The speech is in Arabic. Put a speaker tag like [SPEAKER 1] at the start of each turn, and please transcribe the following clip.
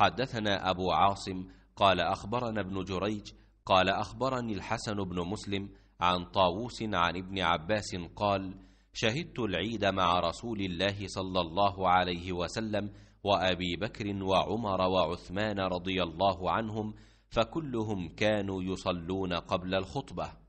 [SPEAKER 1] حدثنا أبو عاصم قال أخبرنا ابن جريج قال أخبرني الحسن بن مسلم عن طاووس عن ابن عباس قال شهدت العيد مع رسول الله صلى الله عليه وسلم وأبي بكر وعمر وعثمان رضي الله عنهم فكلهم كانوا يصلون قبل الخطبة